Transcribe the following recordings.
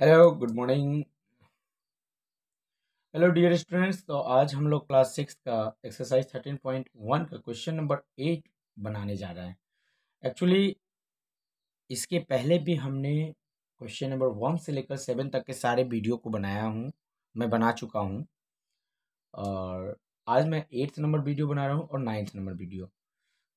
hello good morning hello dear students तो आज हम लोग क्लास सिक्स का एक्सरसाइज थर्टीन पॉइंट वन का क्वेश्चन नंबर एट बनाने जा रहे हैं एक्चुअली इसके पहले भी हमने क्वेश्चन नंबर वन से लेकर सेवन तक के सारे वीडियो को बनाया हूँ मैं बना चुका हूँ और आज मैं एट्थ नंबर वीडियो बना रहा हूँ और नाइन्थ नंबर वीडियो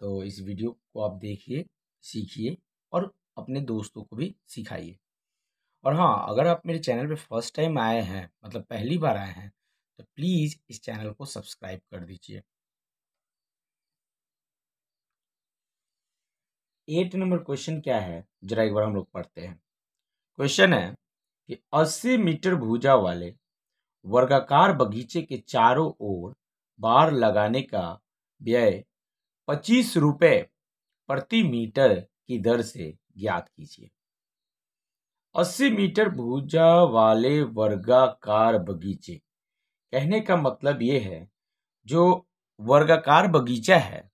तो इस वीडियो को आप देखिए सीखिए और अपने दोस्तों को भी सिखाइए और हाँ अगर आप मेरे चैनल पे फर्स्ट टाइम आए हैं मतलब पहली बार आए हैं तो प्लीज़ इस चैनल को सब्सक्राइब कर दीजिए एट नंबर क्वेश्चन क्या है जरा एक बार हम लोग पढ़ते हैं क्वेश्चन है कि 80 मीटर भुजा वाले वर्गाकार बगीचे के चारों ओर बार लगाने का व्यय पच्चीस रुपये प्रति मीटर की दर से ज्ञात कीजिए 80 मीटर भुजा वाले वर्गाकार बगीचे कहने का मतलब ये है जो वर्गाकार बगीचा है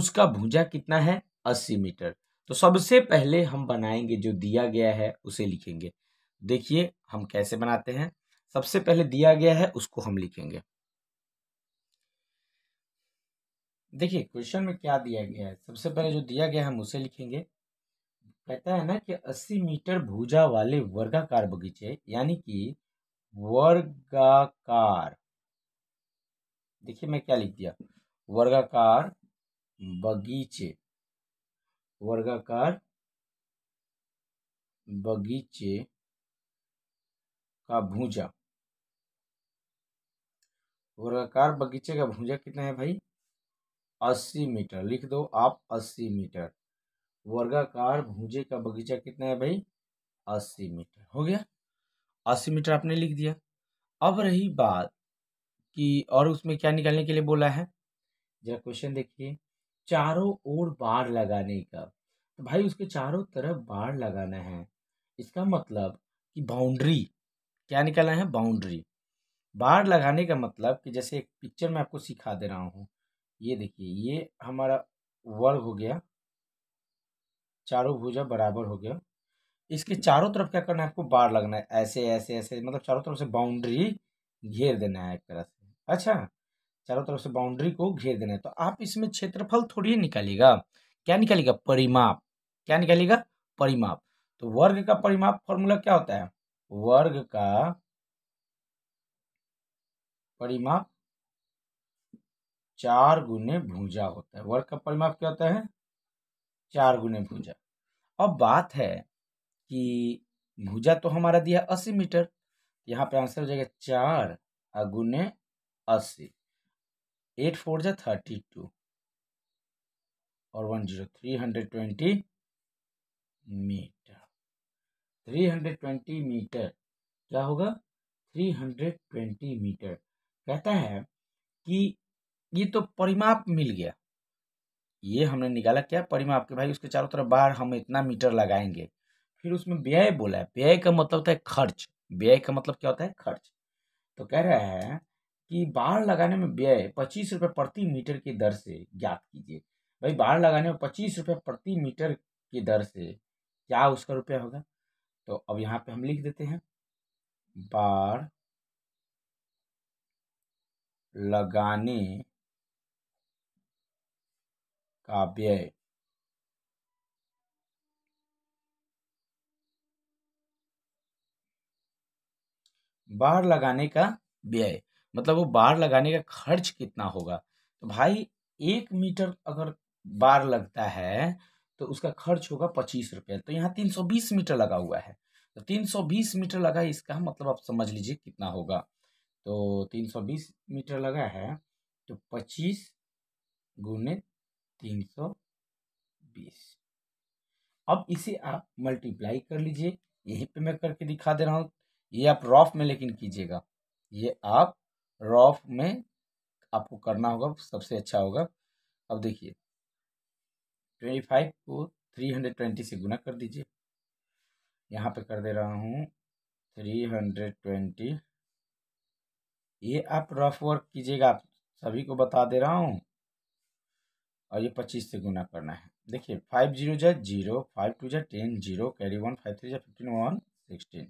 उसका भुजा कितना है 80 मीटर तो सबसे पहले हम बनाएंगे जो दिया गया है उसे लिखेंगे देखिए हम कैसे बनाते हैं सबसे पहले दिया गया है उसको हम लिखेंगे देखिए क्वेश्चन में क्या दिया गया है सबसे पहले जो दिया गया है हम उसे लिखेंगे कहता है ना कि 80 मीटर भुजा वाले वर्गाकार बगीचे यानी कि वर्गाकार देखिए मैं क्या लिख दिया वर्गाकार बगीचे वर्गाकार बगीचे का भूजा वर्गाकार बगीचे का भूजा कितना है भाई अस्सी मीटर लिख दो आप अस्सी मीटर वर्गाकार भूजे का बगीचा कितना है भाई अस्सी मीटर हो गया अस्सी मीटर आपने लिख दिया अब रही बात कि और उसमें क्या निकालने के लिए बोला है जरा क्वेश्चन देखिए चारों ओर बाढ़ लगाने का तो भाई उसके चारों तरफ बाढ़ लगाना है इसका मतलब कि बाउंड्री क्या निकालना है बाउंड्री बाढ़ लगाने का मतलब कि जैसे एक पिक्चर में आपको सिखा दे रहा हूँ ये देखिए ये हमारा वर्ग हो गया चारों भुजा बराबर हो गया इसके चारों तरफ क्या करना है आपको बार लगना है ऐसे ऐसे ऐसे मतलब चारों तरफ से बाउंड्री घेर देना है एक तरह से अच्छा चारों तरफ से बाउंड्री को घेर देना है तो आप इसमें क्षेत्रफल थोड़ी निकालिएगा क्या निकालिएगा परिमाप क्या निकालिएगा परिमाप तो वर्ग का परिमाप फॉर्मूला क्या होता है वर्ग का परिमाप चार गुने भूजा होता है वर्ग का परिमाप क्या होता है चार गुने भुजा अब बात है कि भुजा तो हमारा दिया अस्सी मीटर यहाँ पे आंसर हो जाएगा चार गुने अस्सी एट फोर जा थर्टी टू और one zero three hundred twenty meter three hundred twenty meter क्या होगा थ्री हंड्रेड ट्वेंटी मीटर कहता है कि ये तो परिमाप मिल गया ये हमने निकाला क्या परिमाप के भाई उसके चारों तरफ बाहर हम इतना मीटर लगाएंगे फिर उसमें व्यय बोला है व्यय का मतलब होता है खर्च व्यय का मतलब क्या होता है खर्च तो कह रहा है कि बाढ़ लगाने में व्यय पच्चीस रुपये प्रति मीटर की दर से ज्ञात कीजिए भाई बाढ़ लगाने में पच्चीस रुपये प्रति मीटर की दर से क्या उसका रुपया होगा तो अब यहाँ पे हम लिख देते हैं बाढ़ लगाने काव्य बाढ़ लगाने का व्यय मतलब वो बाढ़ लगाने का खर्च कितना होगा तो भाई एक मीटर अगर बार लगता है तो उसका खर्च होगा पच्चीस रुपये तो यहाँ तीन सौ बीस मीटर लगा हुआ है तो तीन सौ बीस मीटर लगा इसका मतलब आप समझ लीजिए कितना होगा तो तीन सौ बीस मीटर लगा है तो पच्चीस गुने तीन सौ बीस अब इसे आप मल्टीप्लाई कर लीजिए यहीं पे मैं करके दिखा दे रहा हूँ ये आप रॉफ में लेकिन कीजिएगा ये आप रॉफ में आपको करना होगा सबसे अच्छा होगा अब देखिए ट्वेंटी फाइव को थ्री हंड्रेड ट्वेंटी से गुना कर दीजिए यहाँ पे कर दे रहा हूँ थ्री हंड्रेड ट्वेंटी ये आप रफ वर्क कीजिएगा आप सभी को बता दे रहा हूँ और ये पच्चीस से गुना करना है देखिए फाइव जीरो जै जीरो फाइव टू जै ten zero carry one five three जै फिफ्टीन वन सिक्सटीन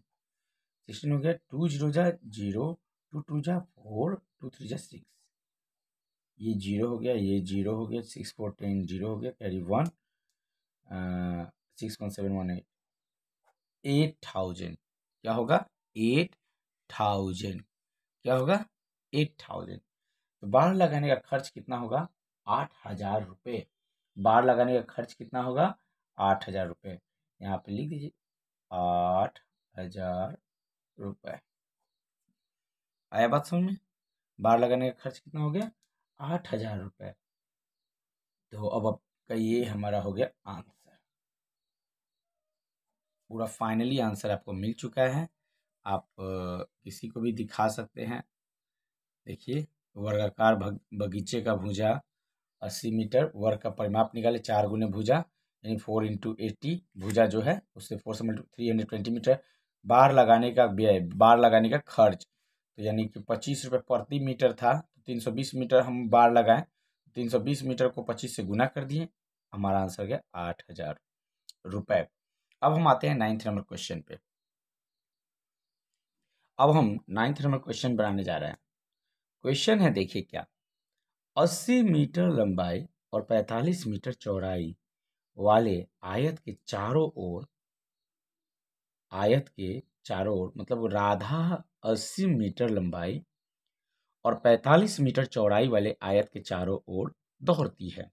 सिक्सटीन हो गया टू जीरो जै जीरो टू टू जै फोर टू थ्री जै सिक्स ये जीरो हो गया ये जीरो हो गया सिक्स फोर टेन जीरो हो गया carry one six one seven one eight eight thousand क्या होगा एट थाउजेंड क्या होगा एट थाउजेंड तो बारह लगाने का खर्च कितना होगा आठ हजार रुपये बाढ़ लगाने का खर्च कितना होगा आठ हजार रुपये यहाँ पे लिख दीजिए आठ हजार रुपये आया बात समझ में बाढ़ लगाने का खर्च कितना हो गया आठ हजार रुपये तो अब आपका ये हमारा हो गया आंसर पूरा फाइनली आंसर आपको मिल चुका है आप किसी को भी दिखा सकते हैं देखिए वर्गाकार बगीचे का भूजा अस्सी मीटर वर्ग का परिमाप निकाले चार गुने भुजा यानी फोर इंटू एट्टी भुजा जो है उससे फोर से थ्री हंड्रेड ट्वेंटी मीटर बार लगाने का व्यय बार लगाने का खर्च तो यानी कि पच्चीस रुपये प्रति मीटर था तो तीन सौ बीस मीटर हम बार लगाएं तीन सौ बीस मीटर को पच्चीस से गुना कर दिए हमारा आंसर गया आठ हजार रुपये अब हम आते हैं नाइन्थ नंबर क्वेश्चन पे अब हम नाइन्थ नंबर क्वेश्चन बनाने जा रहे हैं क्वेश्चन है देखिए क्या 80 मीटर लंबाई और 45 मीटर चौड़ाई वाले आयत के चारों ओर आयत के चारों ओर मतलब राधा 80 मीटर लंबाई और 45 मीटर चौड़ाई वाले आयत के चारों ओर दोहरती है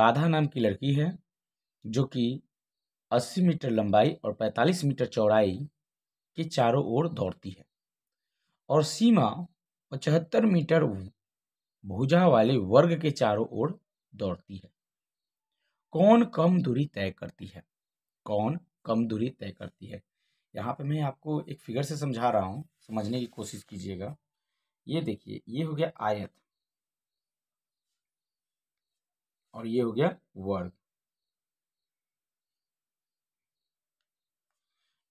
राधा नाम की लड़की है जो कि 80 मीटर लंबाई और 45 मीटर चौड़ाई के चारों ओर दौड़ती है और सीमा पचहत्तर मीटर भुजा वाले वर्ग के चारों ओर दौड़ती है कौन कम दूरी तय करती है कौन कम दूरी तय करती है यहाँ पे मैं आपको एक फिगर से समझा रहा हूँ समझने की कोशिश कीजिएगा ये देखिए ये हो गया आयत और ये हो गया वर्ग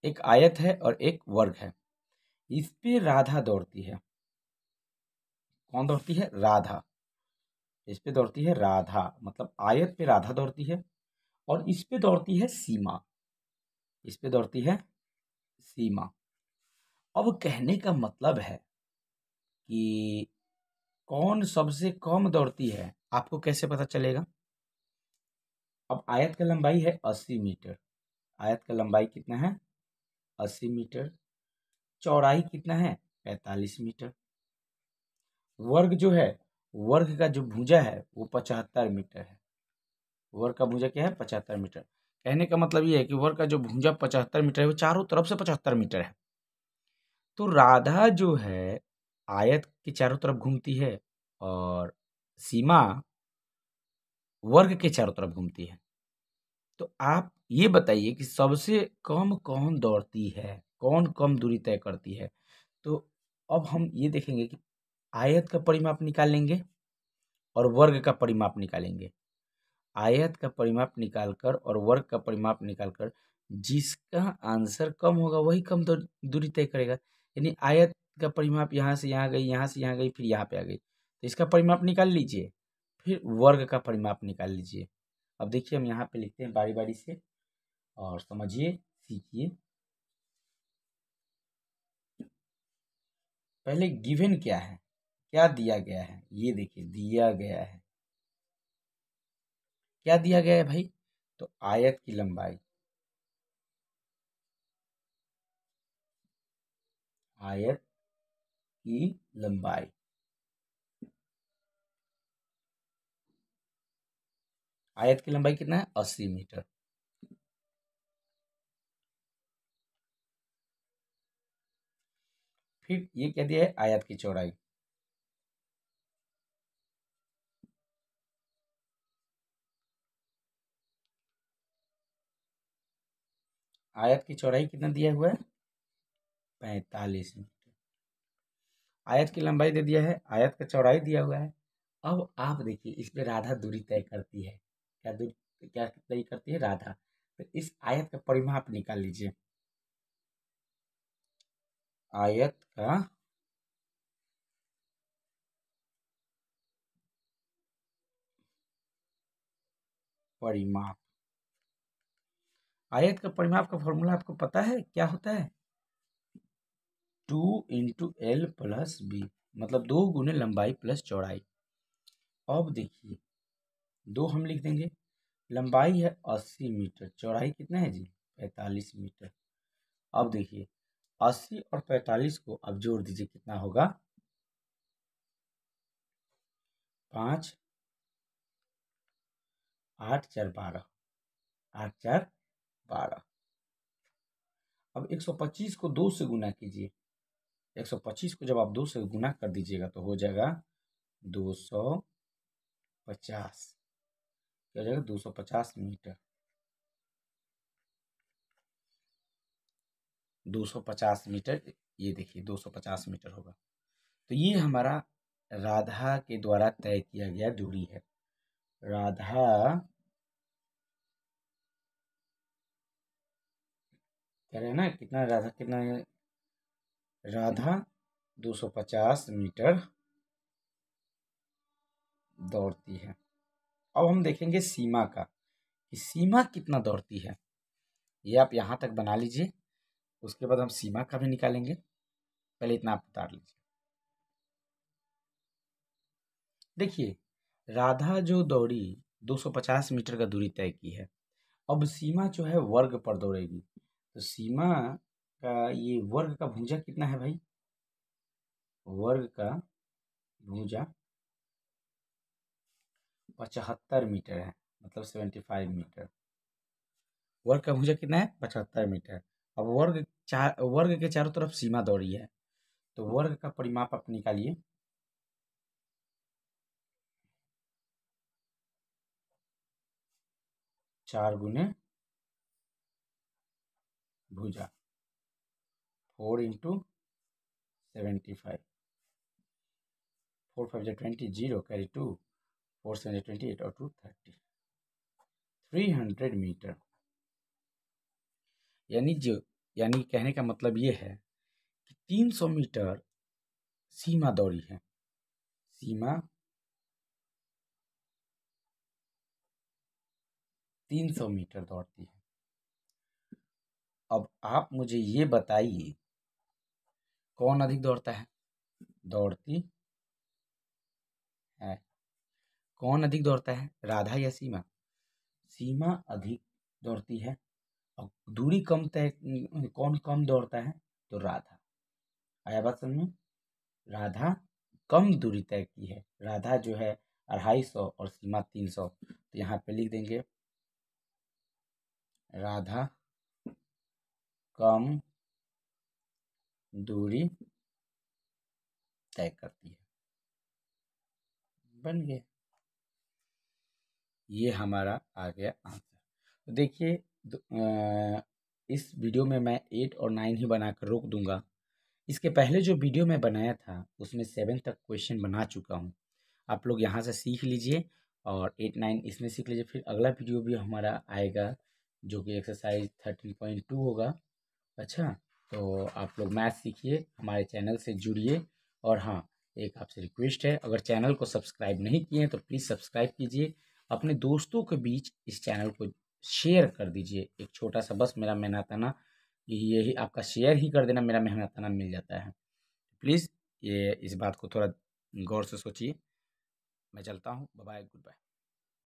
एक आयत है और एक वर्ग है इस पे राधा दौड़ती है कौन दौड़ती है राधा इस पे दौड़ती है राधा मतलब आयत पे राधा दौड़ती है और इस पे दौड़ती है सीमा इस पे दौड़ती है सीमा अब कहने का मतलब है कि कौन सबसे कम दौड़ती है आपको कैसे पता चलेगा अब आयत का लंबाई है अस्सी मीटर आयत का लंबाई कितना है अस्सी मीटर चौड़ाई कितना है पैंतालीस मीटर वर्ग जो है वर्ग का जो भुजा है वो पचहत्तर मीटर है वर्ग का भुजा क्या है पचहत्तर मीटर कहने का मतलब ये है कि वर्ग का जो भुजा पचहत्तर मीटर है वो चारों तरफ से पचहत्तर मीटर है तो राधा जो है आयत के चारों तरफ घूमती है और सीमा वर्ग के चारों तरफ घूमती है तो आप ये बताइए कि सबसे कम कौन दौड़ती है कौन कम दूरी तय करती है तो अब हम ये देखेंगे कि आयत का परिमाप निकालेंगे और वर्ग का परिमाप निकालेंगे आयत का परिमाप निकालकर और वर्ग का परिमाप निकालकर जिसका आंसर कम होगा वही कम तो दूरी तय करेगा यानी आयत का परिमाप यहाँ से यहाँ गई यहाँ से यहाँ गई फिर यहाँ पे आ गई तो इसका परिमाप निकाल लीजिए फिर वर्ग का परिमाप निकाल लीजिए अब देखिए हम यहाँ पे लिखते हैं बारी बारी से और समझिए सीखिए पहले गिवेन क्या है क्या दिया गया है ये देखिए दिया गया है क्या दिया गया है भाई तो आयत की लंबाई आयत की लंबाई आयत की लंबाई कितना है अस्सी मीटर फिर ये क्या दिया है आयत की चौड़ाई आयत की चौड़ाई कितना दिया हुआ है पैंतालीस मीटर आयत की लंबाई दे दिया है आयत का चौड़ाई दिया हुआ है अब आप देखिए इसमें राधा दूरी तय करती है क्या दूरी क्या तय करती है राधा तो इस आयत का परिमाप निकाल लीजिए आयत का परिमाप आयत का परिमाप का फॉर्मूला आपको पता है क्या होता है two into L plus B मतलब दो गुने लंबाई प्लस चौड़ाई अब देखिए दो हम लिख देंगे लंबाई है अस्सी मीटर चौड़ाई कितना है जी पैंतालीस मीटर अब देखिए अस्सी और पैंतालीस को अब जोड़ दीजिए कितना होगा पाँच आठ चार बारह आठ चार बारह अब 125 को दो से गुना कीजिए 125 को जब आप दो से गुना कर दीजिएगा तो हो जाएगा 250 क्या हो जाएगा 250 मीटर 250 मीटर ये देखिए 250 मीटर होगा तो ये हमारा राधा के द्वारा तय किया गया दूरी है राधा कह रहे हैं ना कितना राधा कितना है राधा 250 मीटर दौड़ती है अब हम देखेंगे सीमा का कि सीमा कितना दौड़ती है ये आप यहाँ तक बना लीजिए उसके बाद हम सीमा का भी निकालेंगे पहले इतना आप उतार लीजिए देखिए राधा जो दौड़ी 250 मीटर का दूरी तय की है अब सीमा जो है वर्ग पर दौड़ेगी तो सीमा का ये वर्ग का भुजा कितना है भाई वर्ग का भुजा पचहत्तर मीटर है मतलब सेवेंटी फाइव मीटर वर्ग का भुजा कितना है पचहत्तर मीटर अब वर्ग चार वर्ग के चारों तरफ सीमा दौड़ी है तो वर्ग का परिमाप आप निकालिए चार गुने भुजा four into seventy five four five जो twenty zero carry two four seven जो ट्वेंटी एट और two thirty three hundred meter यानी जो यानी कहने का मतलब ये है कि तीन सौ मीटर सीमा दौड़ी है सीमा तीन सौ मीटर दौड़ती है अब आप मुझे ये बताइए कौन अधिक दौड़ता है दौड़ती है कौन अधिक दौड़ता है राधा या सीमा सीमा अधिक दौड़ती है और दूरी कम तय कौन कम दौड़ता है तो राधा आया बात समझ में राधा कम दूरी तय की है राधा जो है अढ़ाई सौ और सीमा तीन सौ तो यहाँ पे लिख देंगे राधा कम दूरी तय करती है बन गया ये हमारा आ गया आंसर तो देखिए इस वीडियो में मैं एट और नाइन ही बनाकर रोक दूंगा इसके पहले जो वीडियो मैं बनाया था उसमें सेवन तक क्वेश्चन बना चुका हूँ आप लोग यहाँ से सीख लीजिए और एट नाइन इसमें सीख लीजिए फिर अगला वीडियो भी हमारा आएगा जो कि एक्सरसाइज थर्टीन पॉइंट टू होगा अच्छा तो आप लोग मैथ सीखिए हमारे चैनल से जुड़िए और हाँ एक आपसे रिक्वेस्ट है अगर चैनल को सब्सक्राइब नहीं किए हैं तो प्लीज़ सब्सक्राइब कीजिए अपने दोस्तों के बीच इस चैनल को शेयर कर दीजिए एक छोटा सा बस मेरा मेहनताना यही आपका शेयर ही कर देना मेरा मेहनताना मिल जाता है प्लीज़ ये इस बात को थोड़ा गौर से सोचिए मैं चलता हूँ बाय गुड बाय